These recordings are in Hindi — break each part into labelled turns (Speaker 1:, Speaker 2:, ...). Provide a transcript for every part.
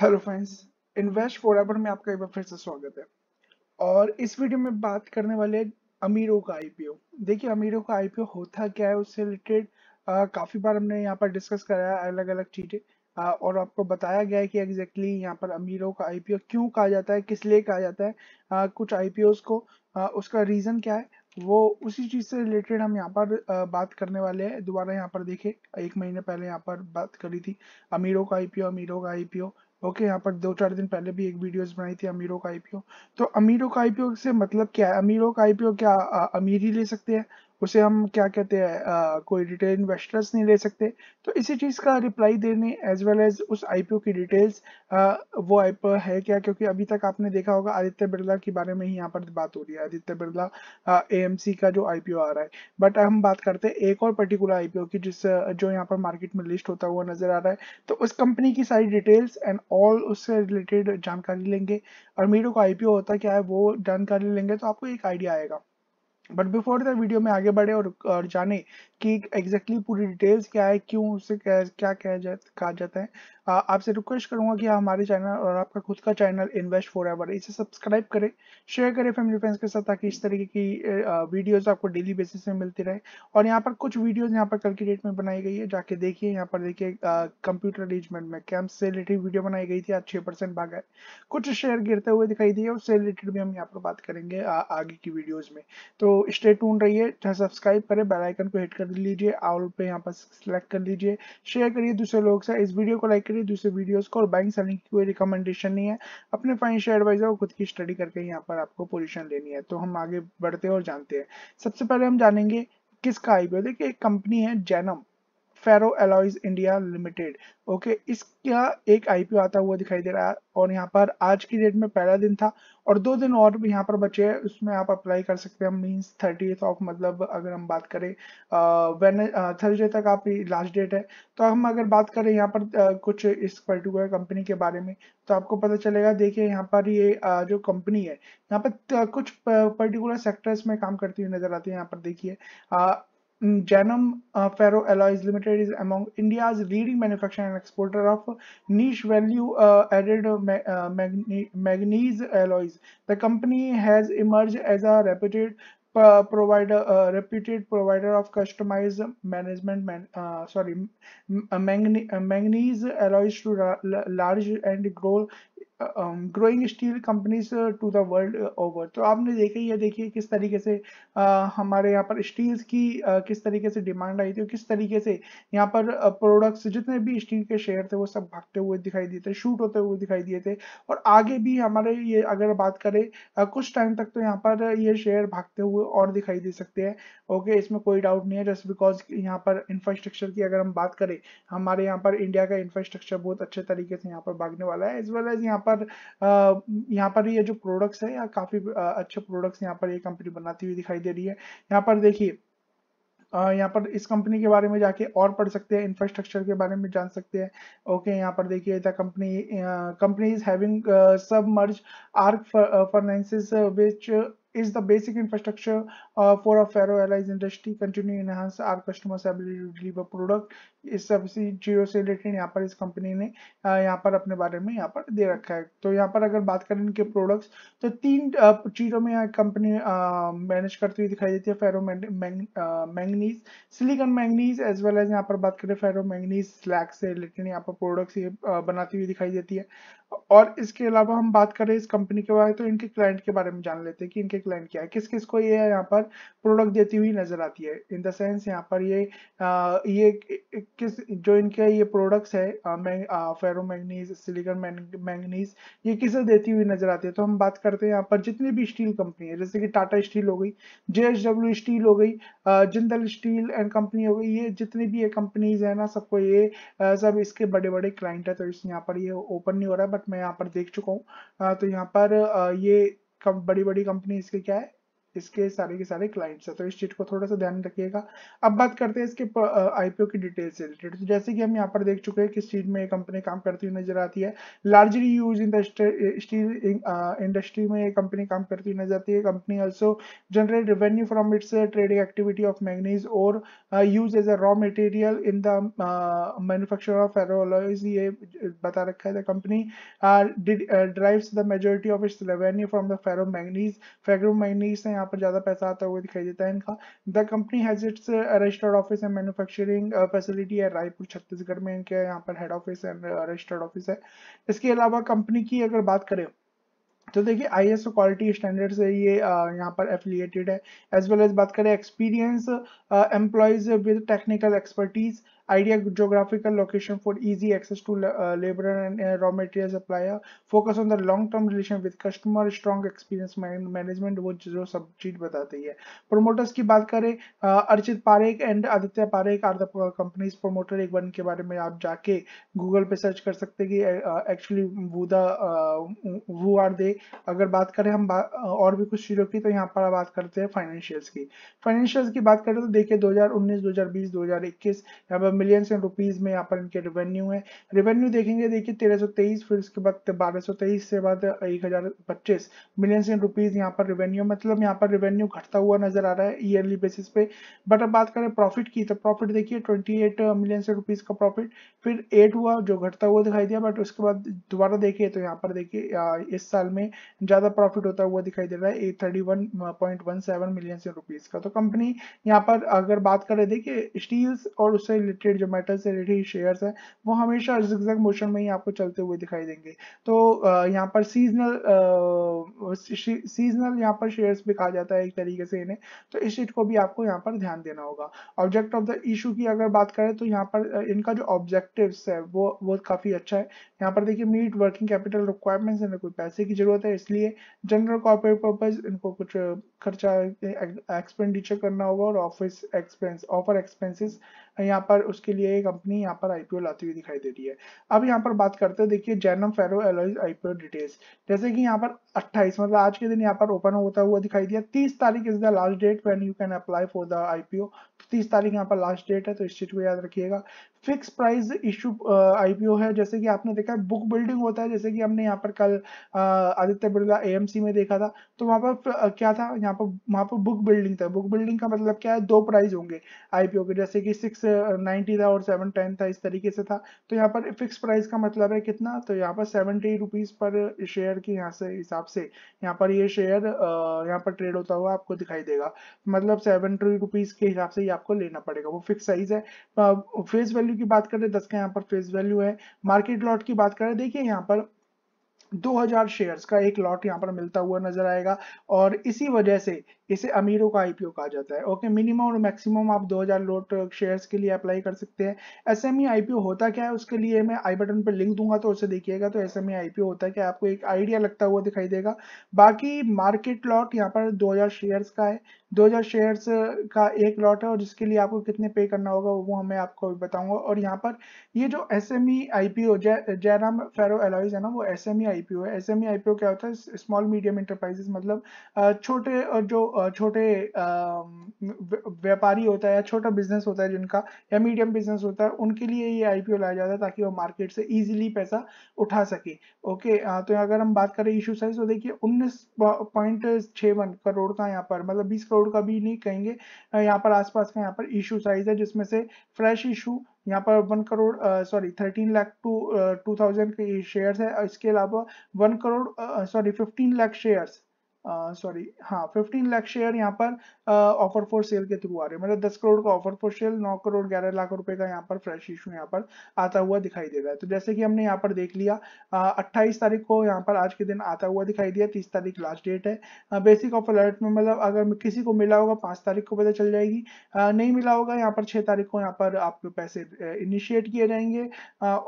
Speaker 1: हेलो फ्रेंड्स इन्वेस्ट एवर में आपका एक बार फिर से स्वागत है और इस वीडियो में बात करने वाले अमीरों का आईपीओ देखिए अमीरों का आईपीओ होता क्या है उससे रिलेटेड काफ़ी बार हमने यहाँ पर डिस्कस कराया अलग अलग चीज़ें और आपको बताया गया है कि एग्जैक्टली exactly यहाँ पर अमीरों का आईपीओ क्यों कहा जाता है किस लिए कहा जाता है आ, कुछ आईपीओस को आ, उसका रीज़न क्या है वो उसी चीज़ से रिलेटेड हम यहाँ पर बात करने वाले हैं दोबारा यहाँ पर देखे एक महीने पहले यहाँ पर बात करी थी अमीरों का आईपीओ अमीरों का आईपीओ ओके यहाँ पर दो चार दिन पहले भी एक वीडियोस बनाई थी अमीरों का आईपीओ तो अमीरों का आईपीओ से मतलब क्या है अमीरों का आईपीओ क्या अमीर ही ले सकते हैं उसे हम क्या कहते हैं कोई रिटेल इन्वेस्टर्स नहीं ले सकते तो इसी चीज़ का रिप्लाई देने एज वेल एज उस आईपीओ की डिटेल्स आ, वो आई है क्या क्योंकि अभी तक आपने देखा होगा आदित्य बिरला के बारे में ही यहाँ पर बात हो रही है आदित्य बिरला ए का जो आई आ रहा है बट हम बात करते हैं एक और पर्टिकुलर आई की जिस जो यहाँ पर मार्केट में लिस्ट होता हुआ नजर आ रहा है तो उस कंपनी की सारी डिटेल्स एंड ऑल उससे रिलेटेड जानकारी लेंगे और मेरे को आईपीओ होता क्या है वो जानकारी लेंगे तो आपको एक आइडिया आएगा बट बिफोर द वीडियो में आगे बढ़े और, और जाने कि एग्जैक्टली exactly पूरी डिटेल्स क्या है क्यों उसे क्या, क्या कहा जा, कहा जाता है आपसे रिक्वेस्ट करूंगा कि हमारे चैनल और आपका खुद का चैनल इन्वेस्ट फॉर एवर इसे सब्सक्राइब करें शेयर करें फैमिली फ्रेंड्स के साथ ताकि इस तरीके की वीडियोस आपको डेली बेसिस में मिलती रहे और यहाँ पर कुछ वीडियोस यहाँ पर कल की डेट में बनाई गई है जाके देखिए यहाँ पर देखिए कंप्यूटर अरेंजमेंट में कैम्प से रिलेटेड वीडियो बनाई गई थी आज छह परसेंट भाग है कुछ शेयर गिरते हुए दिखाई दिए उससे रिलेटेड भी हम यहाँ पर बात करेंगे आ, आगे की वीडियोज में तो स्टे टून रहिए सब्सक्राइब करें बेलाइकन को हिट कर लीजिए आउल पे यहाँ पर सिलेक्ट कर लीजिए शेयर करिए दूसरे लोग से इस वीडियो को लाइक करिए लिए दूसरे वीडियोस को और बाइंग सेलिंग की कोई रिकमेंडेशन नहीं है अपने फाइनेंशियल एडवाइजर को खुद की स्टडी करके यहाँ पर आपको पोजिशन लेनी है तो हम आगे बढ़ते हैं और जानते हैं सबसे पहले हम जानेंगे किसका आईपीओ देखिए एक कंपनी है Jainam ferro alloys India limited okay इसका एक आईपीओ आता हुआ दिखाई दे रहा है और यहाँ पर आज की डेट में पहला दिन था और दो दिन और भी यहाँ पर बचे हैं उसमें आप अप्लाई कर सकते हैं मीन्स थर्टी ऑफ मतलब अगर हम बात करें वेन थर्सडे तक आप लास्ट डेट है तो हम अगर बात करें यहाँ पर आ, कुछ इस पर्टिकुलर कंपनी के बारे में तो आपको पता चलेगा देखिए यहाँ पर ये आ, जो कंपनी है यहाँ पर कुछ पर्टिकुलर सेक्टर्स में काम करती हुई नजर आती है यहाँ पर देखिए Janam uh, Ferro Alloys Limited is among India's leading manufacturer and exporter of niche value uh, added uh, ma uh, magne manganese alloys. The company has emerged as a reputed uh, provider uh, reputed provider of customized management man, uh, sorry uh, manganese alloys to large and grow growing steel companies to the world over तो आपने देखा ही है देखिए किस तरीके से uh, हमारे यहाँ पर स्टील्स की uh, किस तरीके से डिमांड आई थी और किस तरीके से यहाँ पर प्रोडक्ट्स uh, जितने भी स्टील के शेयर थे वो सब भागते हुए दिखाई दिए थे शूट होते हुए दिखाई दिए थे और आगे भी हमारे ये अगर बात करें uh, कुछ टाइम तक तो यहाँ पर uh, ये शेयर भागते हुए और दिखाई दे सकते हैं ओके okay, इसमें कोई डाउट नहीं है जस्ट बिकॉज यहाँ पर इंफ्रास्ट्रक्चर की अगर हम बात करें हमारे यहाँ पर इंडिया का इंफ्रास्ट्रक्चर बहुत अच्छे तरीके से यहाँ पर भागने वाला है एज वेल एज यहाँ पर यहाँ पर ये जो प्रोडक्ट्स है या काफी अच्छे प्रोडक्ट्स यहाँ पर ये कंपनी बनाती हुई दिखाई दे रही है यहाँ पर देखिए यहाँ पर इस कंपनी के बारे में जाके और पढ़ सकते हैं इंफ्रास्ट्रक्चर के बारे में जान सकते हैं ओके यहाँ पर देखिए company company is having submerged arc furnaces which is the basic infrastructure uh, for a ferro alloys industry continue enhance our customers ability to deliver product इस सब इसी जियो से रिलेटेड यहाँ पर इस कंपनी ने uh, यहाँ पर अपने बारे में यहाँ पर दे रखा है तो यहाँ पर अगर बात करें इनके प्रोडक्ट्स तो तीन uh, चीज़ों में यहाँ कंपनी मैनेज uh, करती हुई दिखाई देती है ferro manganese silicon manganese as well as यहाँ पर बात करें फेरो मैंगनीज स्लैग से रिलेटेड यहाँ पर प्रोडक्ट्स ये बनाती हुई दिखाई देती है और इसके अलावा हम बात करें इस कंपनी के बारे तो इनके क्लाइंट के बारे में जान लेते हैं कि इनके डिक्लाइन किया है किस किस को ये यहाँ पर प्रोडक्ट देती हुई नजर आती है इन द सेंस यहाँ पर ये आ, ये किस जो इनके ये प्रोडक्ट्स है फेरो मैंगनीज सिलिकन मैंगनीज ये किसे देती हुई नजर आती है तो हम बात करते हैं यहाँ पर जितनी भी स्टील कंपनी है जैसे कि टाटा स्टील हो गई जे स्टील हो गई जिंदल स्टील एंड कंपनी हो गई ये जितनी भी ये कंपनीज है ना सबको ये सब इसके बड़े बड़े क्लाइंट है तो इस यहाँ पर ये ओपन नहीं हो रहा है बट मैं यहाँ पर देख चुका हूँ तो यहाँ पर ये बड़ी बड़ी कंपनीज के क्या है इसके सारे के सारे क्लाइंट्स हैं तो इस चीज को थोड़ा सा ध्यान रखिएगा अब बात करते हैं इसके आईपीओ की डिटेल से रिलेटेड तो जैसे कि हम यहाँ पर देख चुके हैं किस चीज में कंपनी काम करती हुई नजर आती है लार्जली यूज इंडस्ट्री इंडस्ट्री में कंपनी काम करती हुई नजर आती है company also generate revenue from its trading activity of manganese और use as a raw material in the manufacture of arrows ये बता रखा है company drives the majority of its revenue from the ferro manganese ferro manganese से यहाँ पर ज्यादा पैसा आता हुआ दिखाई देता है इनका the company has its registered office and manufacturing facility है रायपुर छत्तीसगढ़ में इनके यहाँ पर head office and registered office है इसके अलावा कंपनी की अगर बात करें तो देखिए आई एस क्वालिटी स्टैंडर्ड से ये uh, यहाँ पर एफिलिएटेड है एज वेल एज बात करें experience employees with technical expertise idea geographical location for easy access to uh, labor and uh, raw material supplier focus on the long term relation with customer strong experience man management wo jo sab cheez batati hai promoters ki baat kare की बात करें Archit Parekh and Aditya Parekh are the companies promoter एक वन के बारे में आप जाके गूगल पे सर्च कर सकते हैं कि एक्चुअली वो द वो आर दे अगर बात करें हम aur bhi kuch cheezon ki to yahan par baat karte hain financials ki financials ki baat kare to dekhiye 2019 2020 2021 yahan पर मिलियंस एंड रुपीज में यहाँ पर इनके रेवेन्यू है रेवेन्यू देखेंगे देखिए तेरह सौ तेईस फिर उसके बाद बारह सौ तेईस से बाद एक हजार पच्चीस मिलियंस एंड रुपीज यहाँ पर रेवेन्यू मतलब यहाँ पर रेवेन्यू घटता हुआ नजर आ रहा है ईयरली बेसिस पे बट अब बात करें प्रॉफिट की तो प्रॉफिट देखिए ट्वेंटी एट मिलियन रुपीज का प्रॉफिट फिर एट हुआ जो घटता हुआ दिखाई दिया बट उसके बाद दोबारा देखिए तो यहाँ पर देखिए इस साल में ज्यादा प्रॉफिट होता हुआ दिखाई दे रहा है thirty one point one seven million rupees का तो कंपनी यहाँ पर अगर बात करें देखिए स्टील्स और उससे रिलेटेड जो मेटल से रिलेटेड शेयर्स हैं वो हमेशा जिक्जैक मोशन में ही आपको चलते हुए दिखाई देंगे तो यहाँ पर सीजनल सीजनल यहाँ पर शेयर्स भी कहा जाता है एक तरीके से इन्हें तो इस चीज को भी आपको यहाँ पर ध्यान देना होगा ऑब्जेक्ट ऑफ द इशू की अगर बात करें तो यहाँ पर इनका जो ऑब्जेक्टिव है वो वो काफी अच्छा है यहाँ पर देखिए मीट वर्किंग कैपिटल रिक्वायरमेंट्स इन्हें कोई पैसे की जरूरत है इसलिए जनरल कॉर्पोरेट पर्पज इनको कुछ खर्चा एक्सपेंडिचर करना होगा और ऑफिस एक्सपेंस ऑफर एक्सपेंसेस यहाँ पर उसके लिए कंपनी यहाँ पर आईपीओ लाती हुई दिखाई दे रही है अब यहाँ पर बात करते हैं देखिए Jainam Ferro Alloys IPO details जैसे कि यहाँ पर 28 मतलब आज के दिन यहाँ पर ओपन होता हुआ दिखाई दिया 30 तारीख is the last date when you can apply for the IPO तो तीस तारीख यहाँ पर लास्ट डेट है तो इस चीज को याद रखिएगा फिक्स प्राइस इशू आईपीओ है जैसे कि आपने देखा बुक बिल्डिंग होता है जैसे कि हमने यहाँ पर कल आदित्य बिरला एएमसी में देखा था तो वहां पर क्या था यहाँ पर वहाँ पर बुक बिल्डिंग था बुक बिल्डिंग का मतलब क्या है दो प्राइस होंगे आईपीओ के जैसे कि सिक्स नाइन्टी uh, था और सेवन टेन था इस तरीके से था तो यहाँ पर फिक्स प्राइस का मतलब है कितना तो यहाँ पर सेवेंटी रुपीज पर शेयर के यहाँ से हिसाब से यहाँ पर ये यह शेयर uh, यहाँ पर ट्रेड होता हुआ आपको दिखाई देगा मतलब सेवेंटी रुपीज के हिसाब से ही आपको लेना पड़ेगा वो फिक्स साइज है फेस वैल्यू की बात करें दस का यहाँ पर फेस वैल्यू है मार्केट लॉट की बात करें देखिए यहाँ पर 2000 शेयर्स का एक लॉट यहाँ पर मिलता हुआ नजर आएगा और इसी वजह से इसे अमीरों का आईपीओ कहा जाता है ओके मिनिमम और मैक्सिमम आप 2000 लोट शेयर्स के लिए अप्लाई कर सकते हैं एसएमई आईपीओ e होता क्या है उसके लिए मैं आई बटन पर लिंक दूंगा तो उसे देखिएगा तो एसएमई आईपीओ e होता है क्या आपको एक आइडिया लगता हुआ दिखाई देगा बाकी मार्केट लॉट यहाँ पर दो शेयर्स का है हजार शेयर का एक लॉट है और जिसके लिए आपको कितने पे करना होगा वो हमें आपको बताऊंगा और यहाँ पर ये जो S M E I P O Jairam Ferro Alloys है ना वो S M E I P O है S M E I P O क्या होता है स्मॉल मीडियम इंटरप्राइजेस मतलब छोटे और जो छोटे व्यापारी होता है या छोटा बिजनेस होता है जिनका या मीडियम बिजनेस होता है उनके लिए ये आई लाया जाता है ताकि वो मार्केट से ईजिली पैसा उठा सके ओके तो अगर हम बात करें इशू साइज तो देखिए उन्नीस पॉइंट वन करोड़ का यहाँ पर मतलब बीस करोड़ करोड़ का भी नहीं कहेंगे यहाँ पर आसपास का यहाँ पर इशू साइज है जिसमें से फ्रेश इशू यहाँ पर one crore sorry thirteen lakh to two thousand के शेयर्स है इसके अलावा one crore sorry fifteen lakh shares sorry हाँ फिफ्टीन लाख शेयर यहाँ पर ऑफर फॉर सेल के थ्रू आ रहे हैं मतलब दस करोड़ का ऑफर फॉर सेल नौ करोड़ ग्यारह लाख रुपए का यहाँ पर फ्रेश इशू यहाँ पर आता हुआ दिखाई दे रहा है तो जैसे कि हमने यहाँ पर देख लिया अट्ठाईस तारीख को यहाँ पर आज के दिन आता हुआ दिखाई दिया तीस तारीख लास्ट डेट है बेसिक ऑफ अलर्ट में मतलब अगर किसी को मिला होगा पांच तारीख को पता चल जाएगी नहीं मिला होगा यहाँ पर छह तारीख को यहाँ पर आपके पैसे इनिशिएट किए जाएंगे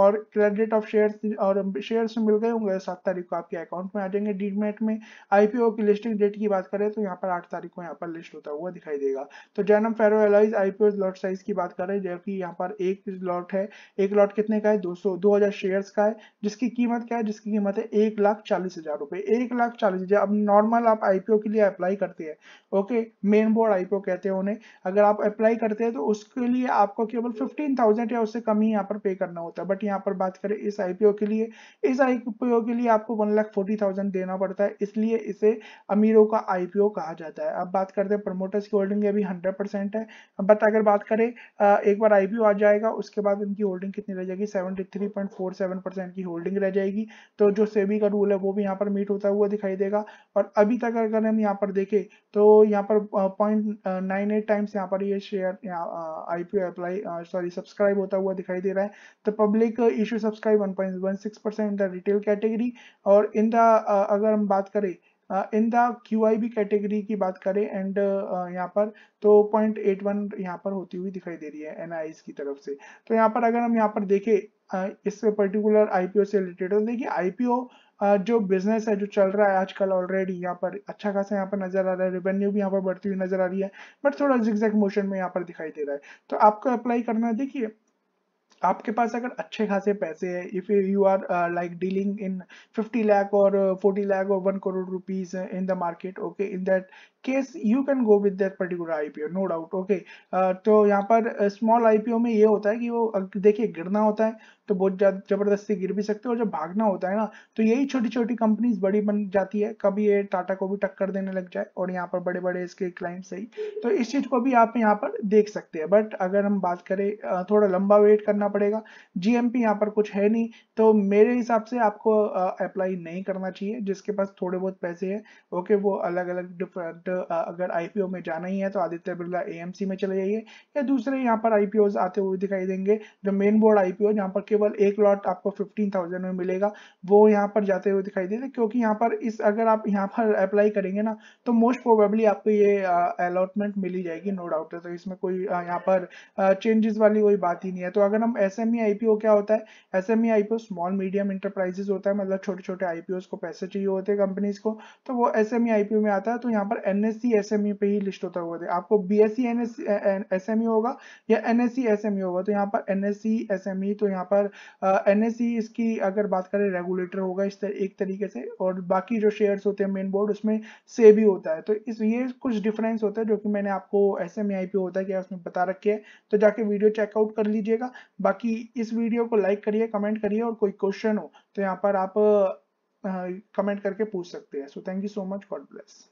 Speaker 1: और क्रेडिट ऑफ शेयर और शेयर मिल गए होंगे सात तारीख को आपके अकाउंट में आ जाएंगे डीमेट में आईपीओ की लिस्टिंग डेट की बात करें तो यहाँ पर आठ तारीख को यहाँ पर लिस्ट होता हुआ दिखाई देगा तो Jainam Ferro Alloys IPO lot size की बात करें जबकि यहाँ पर एक लॉट है एक लॉट कितने का है दो सौ शेयर्स का है जिसकी कीमत क्या है जिसकी कीमत है एक लाख चालीस हजार रुपए एक लाख चालीस हजार अब नॉर्मल आप आईपीओ के लिए अप्लाई करते हैं ओके मेन बोर्ड आईपीओ कहते हैं उन्हें अगर आप अप्लाई करते हैं तो उसके लिए आपको केवल फिफ्टीन थाउजेंड या उससे कम ही यहाँ पर पे करना होता है बट यहाँ पर बात करें इस आईपीओ के लिए इस आईपीओ के लिए आपको वन लाख फोर्टी थाउजेंड देना पड़ता है इसलिए इसे अमीरों का आईपीओ कहा जाता है अब बात करते हैं प्रमोटर्स की होल्डिंग अभी हंड्रेड परसेंट है बट अगर बात करें एक बार आईपीओ आ जाएगा उसके बाद इनकी होल्डिंग कितनी रह जाएगी सेवेंटी परसेंट की होल्डिंग रह जाएगी तो जो सेबी का रूल है वो भी यहाँ पर मीट होता हुआ दिखाई देगा और अभी तक अगर हम यहाँ पर देखें तो यहाँ पर पॉइंट टाइम्स यहाँ पर ये share IPO apply sorry subscribe होता हुआ दिखाई दे रहा है तो public issue subscribe one point one six percent in the retail category और इन द अगर हम बात करें इन द क्यू कैटेगरी की बात करें एंड यहाँ पर तो पॉइंट एट वन यहाँ पर होती हुई दिखाई दे रही है एन की तरफ से तो यहाँ पर अगर हम यहाँ पर देखें इस पर्टिकुलर आईपीओ से रिलेटेड तो देखिए आईपीओ जो बिजनेस है जो चल रहा है आजकल ऑलरेडी यहाँ पर अच्छा खासा यहाँ पर नजर आ रहा है रेवेन्यू भी यहाँ पर बढ़ती हुई नजर आ रही है बट थोड़ा जिक्जैक्ट मोशन में यहाँ पर दिखाई दे रहा है तो आपको अप्लाई करना देखिए आपके पास अगर अच्छे खासे पैसे हैं if you are like dealing in 50 lakh और 40 लाख और 1 crore rupees in the market okay in that case you can go with that particular IPO no doubt okay तो यहाँ पर स्मॉल uh, आईपीओ में ये होता है कि वो देखिए गिरना होता है तो बहुत जबरदस्ती गिर भी सकते हो और जब भागना होता है ना तो यही छोटी छोटी कंपनीज बड़ी बन जाती है कभी ये टाटा को भी टक्कर देने लग जाए और यहाँ पर बड़े बड़े इसके क्लाइंट सही तो इस चीज़ को भी आप यहाँ पर देख सकते हैं बट अगर हम बात करें थोड़ा लंबा वेट करना पड़ेगा जीएमपी यहाँ पर कुछ है नहीं तो मेरे हिसाब से आपको अप्लाई नहीं करना चाहिए जिसके पास थोड़े बहुत पैसे है ओके वो अलग अलग डिफरेंट अगर आईपीओ में जाना ही है तो आदित्य बिरला एएमसी में चले जाइए या दूसरे यहाँ पर आईपीओ आते हुए दिखाई देंगे जो मेन बोर्ड आईपीओ जहाँ पर केवल एक लॉट आपको फिफ्टीन थाउजेंड में मिलेगा वो यहाँ पर जाते हुए दिखाई देते क्योंकि यहाँ पर इस अगर आप यहाँ पर अप्लाई करेंगे ना तो मोस्ट प्रोबेबली आपको ये अलॉटमेंट मिल ही जाएगी नो डाउट है तो इसमें कोई यहाँ पर चेंजेस वाली कोई बात ही नहीं है तो अगर हम एस एम e, क्या होता है S M small medium enterprises होता है मतलब छोटे छोटे आई को पैसे चाहिए होते हैं कंपनीज को तो वो एस एम e, में आता है तो यहाँ पर एन एस e, पे ही लिस्ट होता हुआ आपको बी एस सी होगा या एन एस होगा तो यहाँ पर एन एस तो यहाँ पर पर एन e इसकी अगर बात करें रेगुलेटर होगा इस तर, एक तरीके से और बाकी जो शेयर्स होते हैं मेन बोर्ड उसमें से भी होता है तो इस ये कुछ डिफरेंस होता है जो कि मैंने आपको एस एम आई पी होता है क्या उसमें बता रखे है तो जाके वीडियो चेकआउट कर लीजिएगा बाकी इस वीडियो को लाइक करिए कमेंट करिए और कोई क्वेश्चन हो तो यहाँ पर आप कमेंट करके पूछ सकते हैं so thank you so much God bless